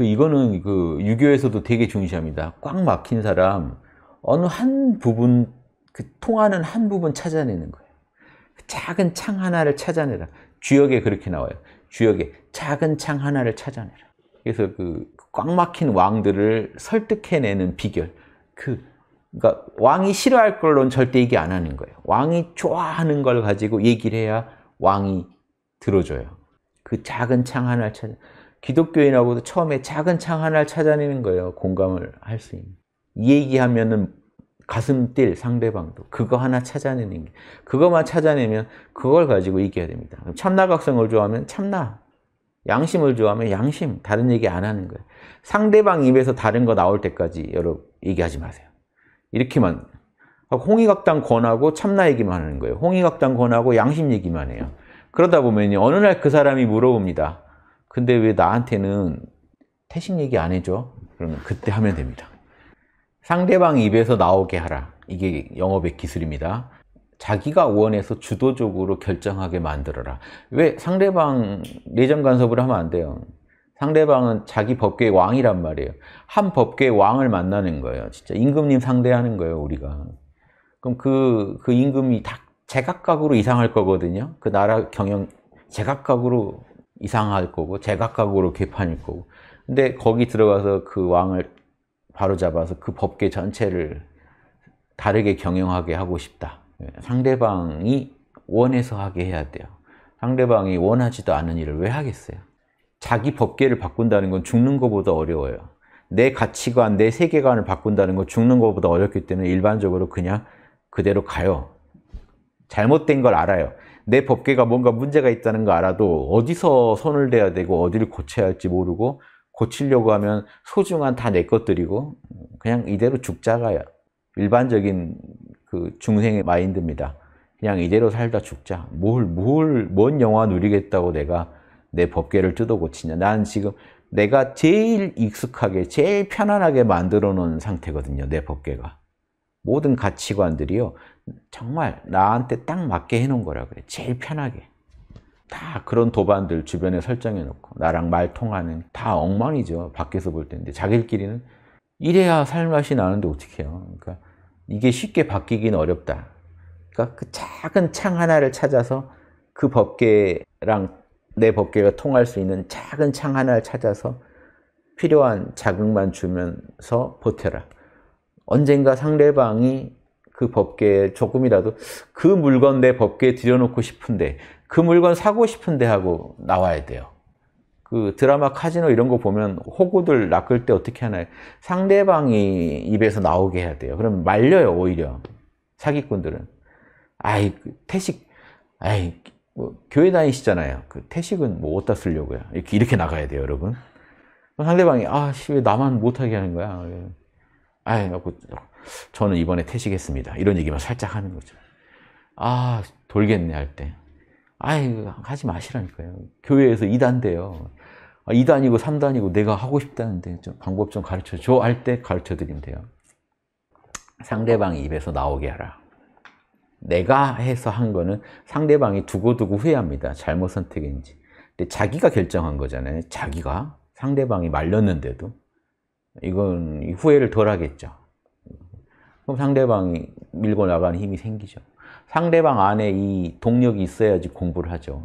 그 이거는 그 유교에서도 되게 중시합니다. 꽉 막힌 사람 어느 한 부분 그 통하는 한 부분 찾아내는 거예요. 작은 창 하나를 찾아내라. 주역에 그렇게 나와요. 주역에 작은 창 하나를 찾아내라. 그래서 그 꽉 막힌 왕들을 설득해내는 비결. 그 그러니까 왕이 싫어할 걸로는 절대 얘기 안 하는 거예요. 왕이 좋아하는 걸 가지고 얘기를 해야 왕이 들어줘요. 그 작은 창 하나를 찾아. 기독교인하고도 처음에 작은 창 하나를 찾아내는 거예요. 공감을 할 수 있는. 이 얘기하면은 가슴 뛸 상대방도 그거 하나 찾아내는 게 그것만 찾아내면 그걸 가지고 이겨야 됩니다. 참나각성을 좋아하면 참나, 양심을 좋아하면 양심, 다른 얘기 안 하는 거예요. 상대방 입에서 다른 거 나올 때까지 여러분 얘기하지 마세요. 이렇게만 홍의각당 권하고 참나 얘기만 하는 거예요. 홍의각당 권하고 양심 얘기만 해요. 그러다 보면 어느 날 그 사람이 물어봅니다. 근데 왜 나한테는 태식 얘기 안 해줘? 그러면 그때 하면 됩니다. 상대방 입에서 나오게 하라. 이게 영업의 기술입니다. 자기가 원해서 주도적으로 결정하게 만들어라. 왜 상대방 내정 간섭을 하면 안 돼요. 상대방은 자기 법계의 왕이란 말이에요. 한 법계의 왕을 만나는 거예요. 진짜 임금님 상대하는 거예요, 우리가. 그럼 그, 그 임금이 다 제각각으로 이상할 거거든요. 그 나라 경영 제각각으로 이상할 거고 제각각으로 개판일 거고 근데 거기 들어가서 그 왕을 바로잡아서 그 법계 전체를 다르게 경영하게 하고 싶다 예, 상대방이 원해서 하게 해야 돼요 상대방이 원하지도 않은 일을 왜 하겠어요? 자기 법계를 바꾼다는 건 죽는 것보다 어려워요 내 가치관, 내 세계관을 바꾼다는 건 죽는 것보다 어렵기 때문에 일반적으로 그냥 그대로 가요 잘못된 걸 알아요 내 법계가 뭔가 문제가 있다는 거 알아도 어디서 손을 대야 되고 어디를 고쳐야 할지 모르고 고치려고 하면 소중한 다 내 것들이고 그냥 이대로 죽자가 요 일반적인 그 중생의 마인드입니다. 그냥 이대로 살다 죽자. 뭘, 뭘, 뭔 영화 누리겠다고 내가 내 법계를 뜯어 고치냐. 난 지금 내가 제일 익숙하게, 제일 편안하게 만들어 놓은 상태거든요. 내 법계가. 모든 가치관들이요. 정말 나한테 딱 맞게 해놓은 거라 그래. 제일 편하게. 다 그런 도반들 주변에 설정해놓고 나랑 말 통하는 다 엉망이죠. 밖에서 볼때데 자기들끼리는 이래야 살맛이 나는데 어떻게 해요. 그러니까 이게 쉽게 바뀌긴 어렵다. 그러니까 그 작은 창 하나를 찾아서 그 법계랑 내 법계가 통할 수 있는 작은 창 하나를 찾아서 필요한 자극만 주면서 보태라. 언젠가 상대방이 그 법계에 조금이라도 그 물건 내 법계에 들여놓고 싶은데 그 물건 사고 싶은데 하고 나와야 돼요. 그 드라마 카지노 이런 거 보면 호구들 낚을 때 어떻게 하나요? 상대방이 입에서 나오게 해야 돼요. 그럼 말려요, 오히려. 사기꾼들은. 아이, 그 태식, 아이, 뭐, 교회 다니시잖아요. 그 태식은 뭐 어디다 쓰려고요. 이렇게, 이렇게 나가야 돼요, 여러분. 상대방이, 아, 씨, 왜 나만 못하게 하는 거야. 아이, 뭐, 저는 이번에 퇴직했습니다. 이런 얘기만 살짝 하는 거죠. 아, 돌겠네 할 때. 아이, 하지 마시라니까요. 교회에서 이단돼요 아, 2단이고 3단이고 내가 하고 싶다는데 좀 방법 좀 가르쳐 줘할 때 가르쳐 드린대요. 상대방 입에서 나오게 하라. 내가 해서 한 거는 상대방이 두고두고 후회합니다. 잘못 선택인지. 근데 자기가 결정한 거잖아요. 자기가. 상대방이 말렸는데도. 이건 후회를 덜 하겠죠. 그럼 상대방이 밀고 나가는 힘이 생기죠. 상대방 안에 이 동력이 있어야지 공부를 하죠.